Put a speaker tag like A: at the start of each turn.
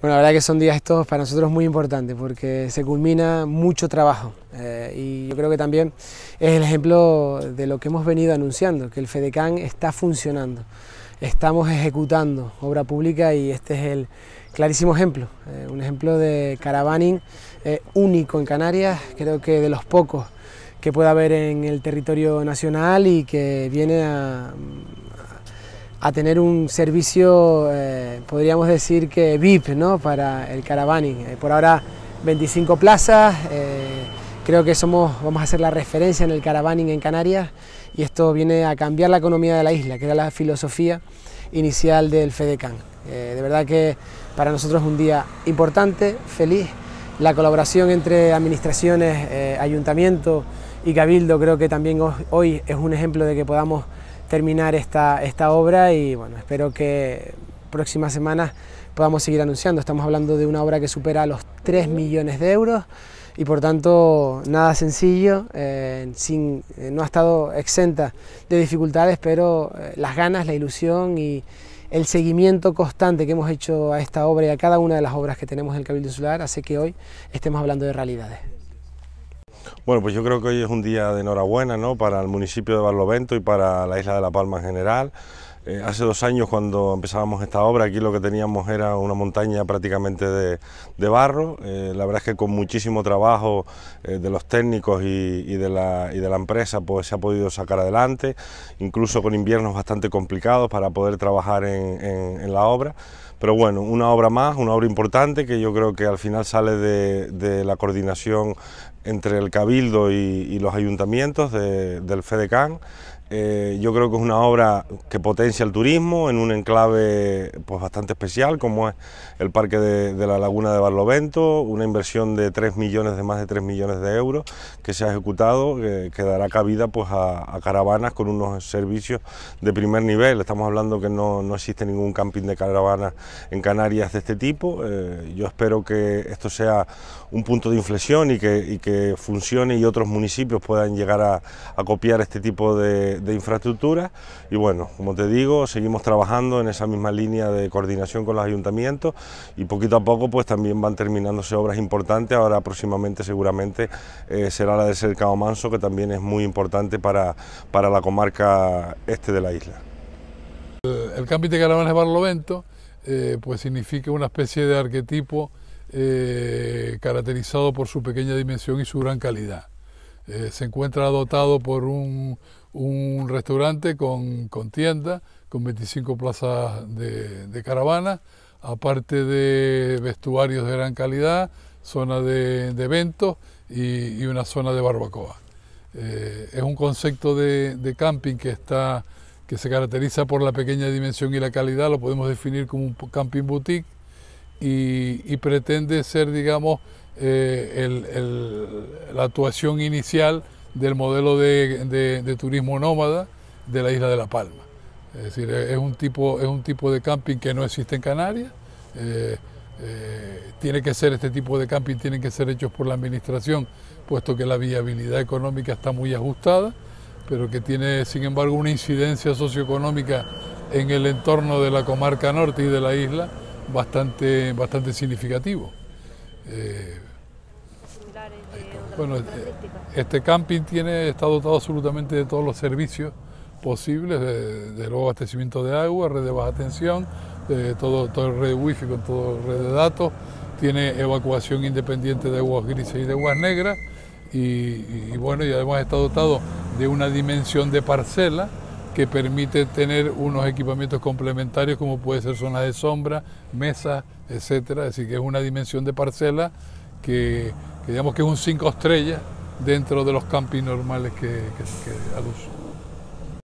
A: Bueno, la verdad que son días estos para nosotros muy importantes porque se culmina mucho trabajo eh, y yo creo que también es el ejemplo de lo que hemos venido anunciando, que el FEDECAN está funcionando, estamos ejecutando obra pública y este es el clarísimo ejemplo, eh, un ejemplo de caravaning eh, único en Canarias, creo que de los pocos que pueda haber en el territorio nacional y que viene a a tener un servicio, eh, podríamos decir que VIP, ¿no? Para el caravaning. Eh, por ahora 25 plazas, eh, creo que somos, vamos a ser la referencia en el caravaning en Canarias y esto viene a cambiar la economía de la isla, que era la filosofía inicial del FEDECAN. de verdad que para nosotros es un día importante, feliz. La colaboración entre administraciones, ayuntamiento y cabildo creo que también hoy es un ejemplo de que podamos terminar esta, esta obra y bueno, espero que próximas semanas podamos seguir anunciando. Estamos hablando de una obra que supera los 3 millones de euros y por tanto nada sencillo, eh, sin, eh, no ha estado exenta de dificultades, pero eh, las ganas, la ilusión y el seguimiento constante que hemos hecho a esta obra y a cada una de las obras que tenemos en el Cabildo Insular hace que hoy estemos hablando de realidades.
B: Bueno, pues yo creo que hoy es un día de enhorabuena para el municipio de Barlovento y para la isla de La Palma en general. Eh, hace dos años cuando empezábamos esta obra, aquí lo que teníamos era una montaña prácticamente de, barro. Eh, la verdad es que con muchísimo trabajo eh, de los técnicos y, de la, empresa pues se ha podido sacar adelante, incluso con inviernos bastante complicados para poder trabajar en, la obra. Pero bueno, una obra más, una obra importante que yo creo que al final sale de la coordinación entre el Cabildo y, los ayuntamientos del FEDECAN. Eh, yo creo que es una obra que potencia el turismo en un enclave pues, bastante especial como es el Parque de, la Laguna de Barlovento, una inversión de 3 millones, de más de 3 millones de euros que se ha ejecutado, que, dará cabida pues, a, caravanas con unos servicios de primer nivel. Estamos hablando que no, existe ningún camping de caravanas en Canarias de este tipo. Eh, yo espero que esto sea un punto de inflexión y que funcione y otros municipios puedan llegar a, copiar este tipo de, de infraestructuras. Y bueno, como te digo, seguimos trabajando en esa misma línea de coordinación con los ayuntamientos y poquito a poco pues también van terminándose obras importantes. Ahora próximamente seguramente eh, será la de Cercao Manso, que también es muy importante para, para la comarca este de la isla.
C: El, el Campi de Barlovento eh, pues significa una especie de arquetipo eh, caracterizado por su pequeña dimensión y su gran calidad. Eh, se encuentra dotado por un, restaurante con, tienda, con 25 plazas de, caravana, aparte de vestuarios de gran calidad, zona de, eventos y, una zona de barbacoa. Eh, es un concepto de, de, camping que, está, que se caracteriza por la pequeña dimensión y la calidad, lo podemos definir como un camping boutique y, pretende ser, digamos, eh, la actuación inicial del modelo de, turismo nómada de la isla de La Palma. Es decir, es un tipo, es un tipo de camping que no existe en Canarias. Eh, eh, tiene que ser este tipo de camping, tiene que ser hechos por la administración, puesto que la viabilidad económica está muy ajustada, pero que tiene, sin embargo, una incidencia socioeconómica en el entorno de la comarca norte y de la isla bastante, bastante significativo. Eh, bueno, este camping tiene, está dotado absolutamente de todos los servicios posibles, de, de luego abastecimiento de agua, red de baja tensión, de todo, todo red wifi con el red de datos, tiene evacuación independiente de aguas grises y de aguas negras, y, bueno, y además está dotado de una dimensión de parcela que permite tener unos equipamientos complementarios como puede ser zonas de sombra, mesas, etcétera. decir, que es una dimensión de parcela que, digamos que es un cinco estrellas dentro de los campings normales que, que, que al uso.